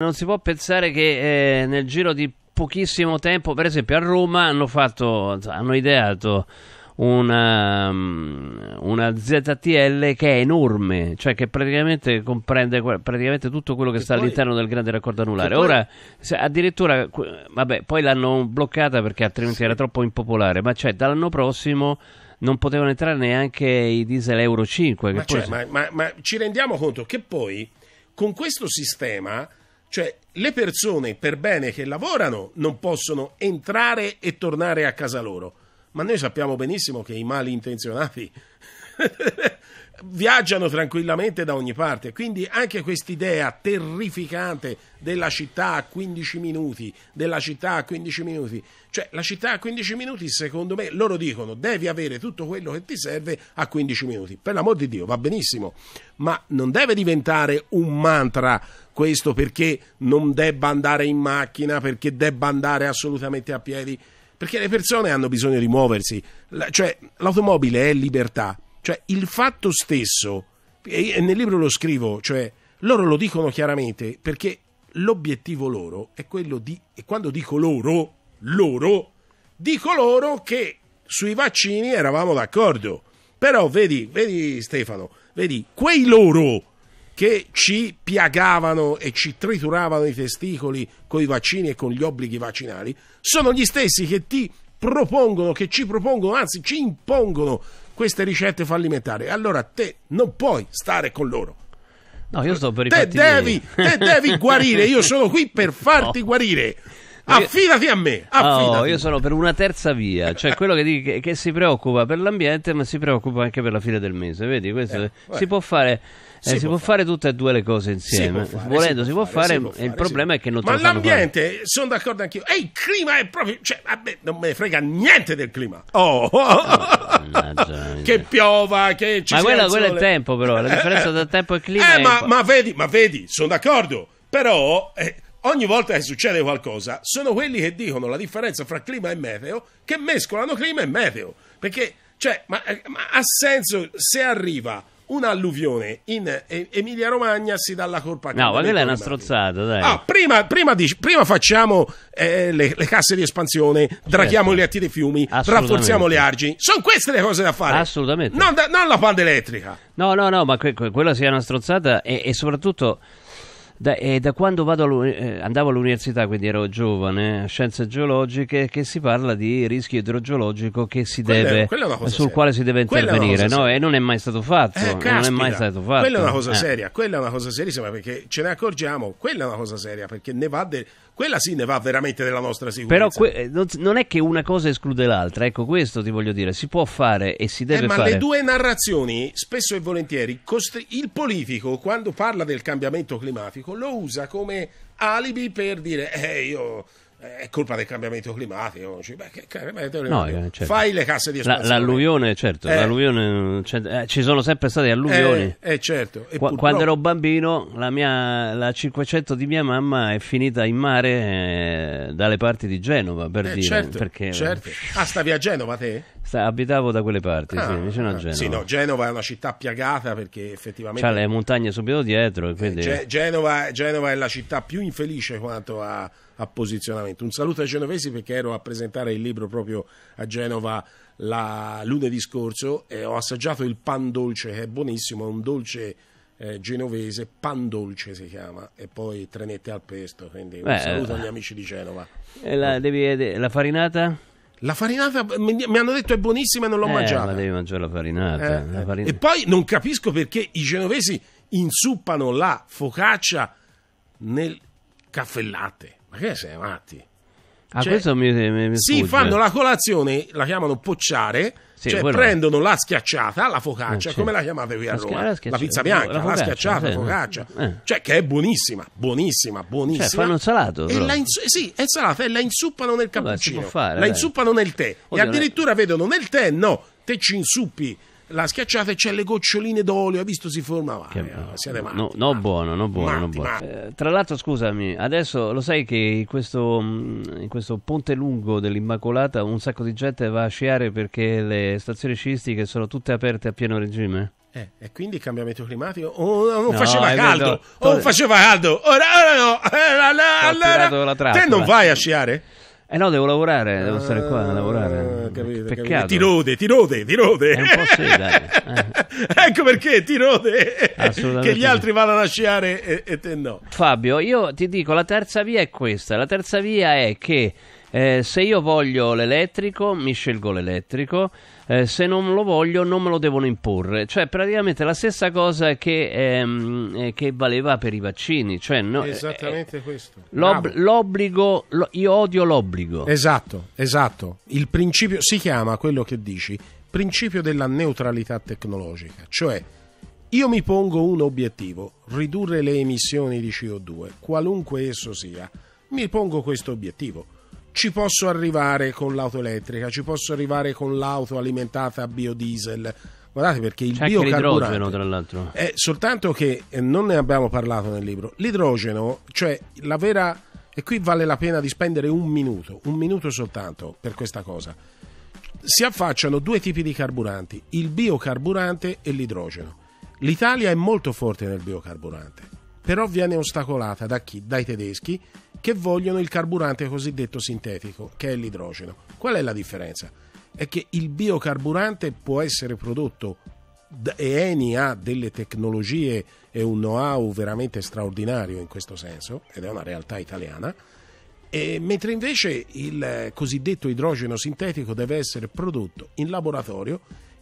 Non si può pensare che eh, nel giro di pochissimo tempo, per esempio a Roma, hanno, fatto, hanno ideato una, mm, una, ZTL che è enorme, cioè che praticamente comprende praticamente tutto quello che e sta poi, all'interno del grande raccordo anulare. Poi, Ora, addirittura, vabbè, poi l'hanno bloccata perché altrimenti sì. era troppo impopolare, ma cioè dall'anno prossimo non potevano entrare neanche i diesel Euro 5. Ma, cioè, poi... ma, ma, ma ci rendiamo conto che poi con questo sistema cioè, le persone per bene che lavorano non possono entrare e tornare a casa loro. Ma noi sappiamo benissimo che i malintenzionati viaggiano tranquillamente da ogni parte. Quindi anche quest'idea terrificante della città a 15 minuti, della città a 15 minuti, cioè la città a 15 minuti, secondo me, loro dicono devi avere tutto quello che ti serve a 15 minuti. Per l'amor di Dio, va benissimo, ma non deve diventare un mantra questo perché non debba andare in macchina, perché debba andare assolutamente a piedi. Perché le persone hanno bisogno di muoversi, cioè l'automobile è libertà, cioè il fatto stesso, e nel libro lo scrivo, cioè loro lo dicono chiaramente perché l'obiettivo loro è quello di, e quando dico loro, loro, dico loro che sui vaccini eravamo d'accordo. Però vedi, vedi Stefano, vedi, quei loro che ci piagavano e ci trituravano i testicoli con i vaccini e con gli obblighi vaccinali, sono gli stessi che ti propongono, che ci propongono, anzi ci impongono queste ricette fallimentari. Allora te non puoi stare con loro. No, io sto per i te devi, te devi guarire, io sono qui per farti no. guarire. Affidati a me. Oh, affidati. Oh, io sono per una terza via, cioè quello che, che, che, si preoccupa per l'ambiente, ma si preoccupa anche per la fine del mese. Vedi, questo eh, si può fare. Eh, si, si, può fare. fare tutte e due le cose insieme. Si fare, Volendo, si può fare, si può fare il problema è che non Ma l'ambiente, sono d'accordo anch'io. E il clima è proprio. Cioè, vabbè, non me ne frega niente del clima. Oh, oh, oh, oh che piova, che ci Ma quella, quello è il tempo, però. La eh, differenza eh, tra tempo e eh, clima. Eh, ma, ma, vedi, ma vedi, sono d'accordo. Però. Eh, ogni volta che succede qualcosa, sono quelli che dicono la differenza fra clima e meteo, che mescolano clima e meteo. Perché, cioè, ma, ma ha senso se arriva un'alluvione in Emilia Romagna si dà la colpa a No, ma quella è una strozzata, dai. Ah, prima, prima, dici, prima facciamo eh, le, le, casse di espansione, certo. drachiamo gli atti dei fiumi, rafforziamo le argini. Sono queste le cose da fare. Assolutamente. Non, da, non la palla elettrica. No, no, no, ma que- quella sia una strozzata e, e soprattutto da, eh, da, quando vado eh, andavo all'università, quindi ero giovane, scienze geologiche, che si parla di rischio idrogeologico quella, deve, quella sul seria. quale si deve intervenire, no? E non è mai stato fatto. Eh, non è mai stato fatto. Quella è una cosa eh. seria, quella è una cosa serissima perché ce ne accorgiamo, quella è una cosa seria perché ne va del quella sì ne va veramente della nostra sicurezza. Però que- eh, non è che una cosa esclude l'altra, ecco questo ti voglio dire, si può fare e si deve eh, ma fare. Ma le due narrazioni, spesso e volentieri, costri- il politico quando parla del cambiamento climatico lo usa come alibi per dire, eh io eh, è colpa del cambiamento climatico. Beh, che, che, no, eh, certo. Fai le casse di espansione. La, l'alluvione, certo, eh. l'alluvione, cioè, eh, ci sono sempre state alluvioni. Eh, eh certo. Qu- purtroppo... Quando ero bambino, la, mia, la 500 di mia mamma è finita in mare dalle parti di Genova, per dire. Certo, perché, certo. Ah, stavi a Genova te? abitavo da quelle parti, ah, ah, sì, vicino a Genova. Sì, no, Genova è una città piagata perché effettivamente... C'ha le montagne subito dietro, quindi... Ge- Genova, Genova è la città più infelice quanto a a posizionamento. Un saluto ai genovesi perché ero a presentare il libro proprio a Genova la, lunedì scorso e ho assaggiato il pan dolce che è buonissimo, è un dolce eh, genovese, pan dolce si chiama, e poi trenette al pesto. Quindi Beh, un saluto eh. agli amici di Genova. La, ecco. devi, la farinata? La farinata mi, hanno detto è buonissima e non l'ho eh, mangiata. Ma devi mangiare la farinata, eh, la eh. farinata. E poi non capisco perché i genovesi insuppano la focaccia nel caffellate. Ma che sei matti? Ah, cioè, questo mi, mi, mi sì, fanno la colazione, la chiamano pocciare, sì, cioè prendono è. la schiacciata, la focaccia, eh, come la chiamate qui a Roma? La, la pizza bianca, la, la schiacciata, la focaccia, eh. cioè che è buonissima, buonissima, cioè, buonissima. Cioè, fanno un salato. E la insu- sì, è salata e la insuppano nel cappuccino, Vabbè, fare, la dai. insuppano nel tè Oddio, e addirittura vedono nel tè, no, te ci insuppi la schiacciata e c'è le goccioline d'olio, hai visto si formava. Che... Eh, no, siete matti, no, no, buono, no buono, matti, buono. Eh, tra l'altro scusami, adesso lo sai che in questo, mm, in questo, ponte lungo dell'Immacolata un sacco di gente va a sciare perché le stazioni sciistiche sono tutte aperte a pieno regime? Eh, e quindi il cambiamento climatico oh, non, no, faceva caldo, oh, faceva caldo, ora, ora no, ora, ora, ora, ora, ora, ora, ora, ora, ora, eh no, devo lavorare, devo eh, stare qua a lavorare. capito, Peccato. Capito. Ti rode, ti rode, ti rode. È un po' sì, dai. Eh. ecco perché ti rode. Che gli altri vanno a lasciare e, e te no. Fabio, io ti dico, la terza via è questa. La terza via è che eh, se io voglio l'elettrico, mi scelgo l'elettrico, eh, se non lo voglio non me lo devono imporre. Cioè praticamente la stessa cosa che, ehm, eh, che valeva per i vaccini. Cioè, no, eh, Esattamente eh, questo. L'ob- l'obbligo, lo- io odio l'obbligo. Esatto, esatto. Il principio si chiama quello che dici, principio della neutralità tecnologica. Cioè io mi pongo un obiettivo, ridurre le emissioni di CO2, qualunque esso sia. Mi pongo questo obiettivo ci posso arrivare con l'auto elettrica, ci posso arrivare con l'auto alimentata a biodiesel. Guardate perché il C'è biocarburante tra l'altro. È soltanto che eh, non ne abbiamo parlato nel libro. L'idrogeno, cioè la vera e qui vale la pena di spendere un minuto, un minuto soltanto per questa cosa. Si affacciano due tipi di carburanti, il biocarburante e l'idrogeno. L'Italia è molto forte nel biocarburante, però viene ostacolata da chi? Dai tedeschi che vogliono il carburante cosiddetto sintetico, che è l'idrogeno. Qual è la differenza? È che il biocarburante può essere prodotto e Eni ha delle tecnologie e un know-how veramente straordinario in questo senso, ed è una realtà italiana, mentre invece il cosiddetto idrogeno sintetico deve essere prodotto in laboratorio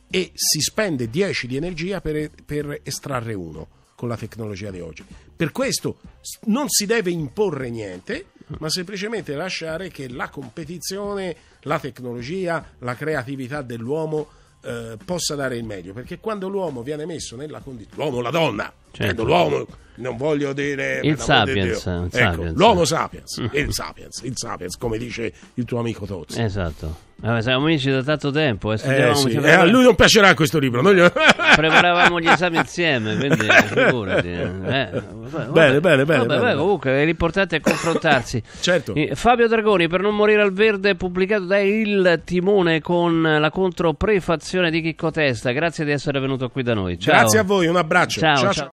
e si spende 10 di energia per, per estrarre uno con la tecnologia di oggi. Per questo non si deve imporre niente, ma semplicemente lasciare che la competizione, la tecnologia, la creatività dell'uomo eh, possa dare il meglio, perché quando l'uomo viene messo nella condizione, l'uomo la donna, certo. l'uomo, non voglio dire... Il sapiens, di il ecco, sapiens. L'uomo sapiens, il sapiens, il sapiens, come dice il tuo amico Tozzi. Esatto. Vabbè, siamo amici da tanto tempo. Eh, eh sì. Cioè, eh, a lui non piacerà questo libro. Non gli... preparavamo gli esami insieme, quindi figurati. Eh, eh vabbè, bene, bene, bene, vabbè, bene. comunque l'importante è confrontarsi. Certo. Fabio Dragoni, per non morire al verde, pubblicato da Il Timone con la controprefazione di Chicco Testa. Grazie di essere venuto qui da noi. Ciao. Grazie a voi, un abbraccio. ciao. ciao. ciao.